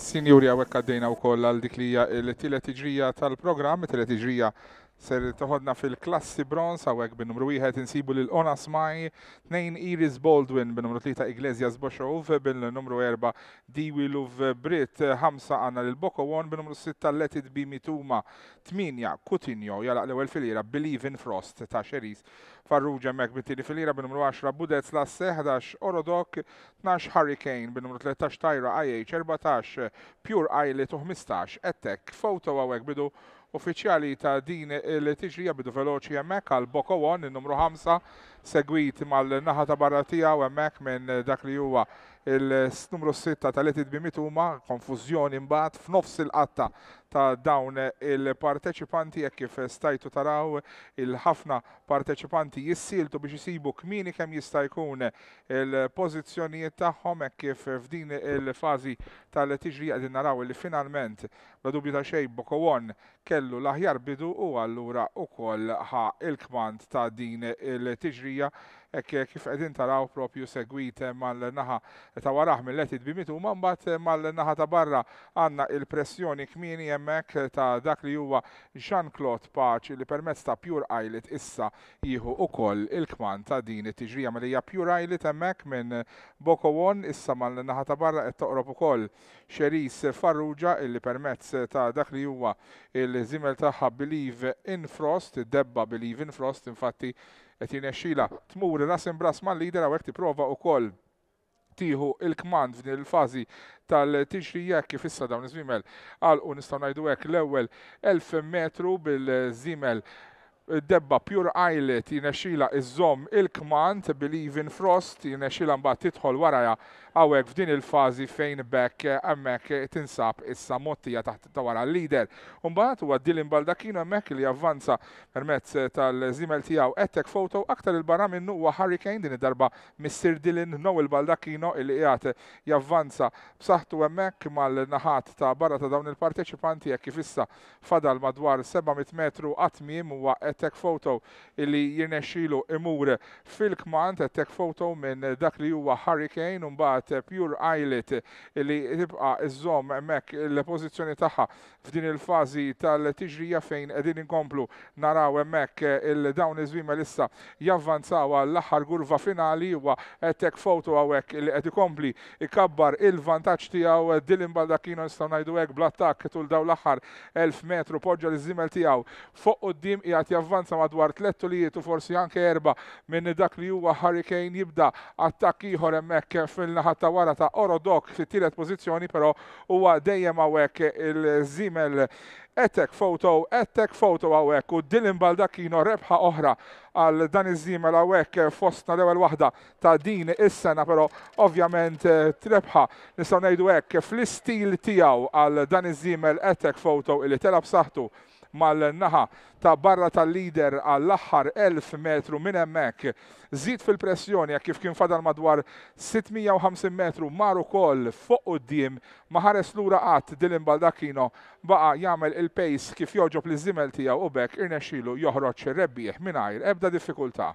Sinjuri għawek għaddejna u koll għal dik li l-tielet iġrija tal-programm, tielet iġrija Ser toħodna fil-klassi bronz, għawek bin-numru 1 insibu l onas Mai, 2 Iris Baldwin bin-numru 3 Iglesias Boshov, bin-numru 4 Diwi Luv Brit, 5 għanna l boko Won, bin-numru 6 Let It Be Mituma, 8 Kutinjo, jala l-ewel fil-ira Believe in Frost ta' Xeris, Farrugia Mek bit fil-ira bin-numru 10 Budet Lasse, 11 Orodok, 12 Hurricane, bin-numru 13 Tyra IH, 14 Pure Islet u 15 Ettek, foto għawek bidu uffiċjali ta' din li tiġrija bidu veloċi jemmek għal Boko One, il-numru 5 segwit mal-naħa ta' barra tiegħu emmek minn eh, dak li huwa il-numru 6 tal-etid bimituma, konfuzjoni mbagħad f'nofs il-qatta ta' dawn il-parteċipanti jekk kif stajtu taraw il-ħafna parteċipanti jissiltu biex jisibu kmini kemm jista' jkun il-pożizzjonijiet tagħhom hekk kif f'din il-fażi tal-tiġri qegħdin naraw li finalment la dubju ta' xejn Bokowon kellu l-aħjar bidu u allura ukoll ħa il-kmand ta' din il-tiġri tecnología kif qegħdin taraw propju segwit eh, mal-naħa ta' waraħ mill-letid bimitu ma' mbagħad eh, mal-naħa ta' barra għandna il-pressjoni kmieni hemmhekk eh, ta' dak li huwa Jean-Claude Paċ li permezz ta' Pure Islet issa jieħu ukoll il-kman ta' din it-tiġrija mill mela hija Pure Islet hemmhekk minn Boko issa mal-naħa ta' barra qed toqrob ukoll Xeris Farrugia illi permezz ta' dak li huwa il-żimel tagħha Believe in Frost, debba Believe in Frost infatti qed jinexxila tmur li rasim bras mal lider għawek prova u koll tiħu il-kmand f'din il-fazi tal-tixrija kif issa dawn iż-żimel għal u nistgħu ngħidu hekk l-ewwel 1000 metru bil-żimel debba Pure Islet jinexila iż-żom il-kmant Believe in Frost jinexila mbagħad tidħol waraja għawek f'din il-fażi fejn bekk hemmhekk tinsab issa mottija taħt ta' wara l-lider. Mbagħad huwa Dylan Baldacchino hemmhekk li avvanza permezz tal zimel tiegħu ettek foto aktar il-barra minnu huwa Hurricane din id-darba Mr. Dylan Noel Baldacchino li qiegħed javvanza b'saħħtu hemmhekk mal-naħat ta' barra ta' dawn il-parteċipanti jekk kifissa fadal madwar 700 metru għatmiem huwa qed tek photo illi jirnexxilu imur fil-kmant tech photo minn dak li huwa Hurricane u mbagħad Pure Islet illi tibqa' iżom mek il-pożizzjoni tagħha f'din il-fażi tal-tiġrija fejn qegħdin inkomplu naraw hemmhekk il-dawn iż-żwiema issa javvanzaw l aħħar gurva finali huwa tek photo hawnhekk illi qed ikompli ikabbar il-vantaġġ tiegħu Dilimbal baldakino nistgħu ngħidu hekk bl-attakk tul daw l-aħħar 1000 metru poġġa l-żimel tiegħu fuq quddiem qiegħed avvanza madwar tlettu li u forsi anke erba minn dak li huwa Hurricane jibda attakk ieħor hemmhekk fil-naħa ta' wara ta' Orodok fit-tielet pożizzjoni però huwa dejjem hawnhekk il-żimel Etek foto, etek foto għawek u Dylan Baldacchino rebħa oħra għal dan iż-żimel għawek fostna l-ewwel waħda ta' din is-sena pero ovvjament eh, trebħa nistgħu ngħidu hekk fl-istil tiegħu għal dan iż-żimel etek foto illi telab saħtu mal-naħa ta' barra tal-lider għall-aħħar 1000 metru minn hemmhekk. Żid fil-pressjoni kif kien fadal madwar 650 metru mar ukoll fuq quddiem ma ħares lura qatt Dylan Baldacchino baqa jagħmel il-pace kif joġob li żimel tiegħu u bekk irnexxilu joħroġ rebbieħ mingħajr ebda diffikultà.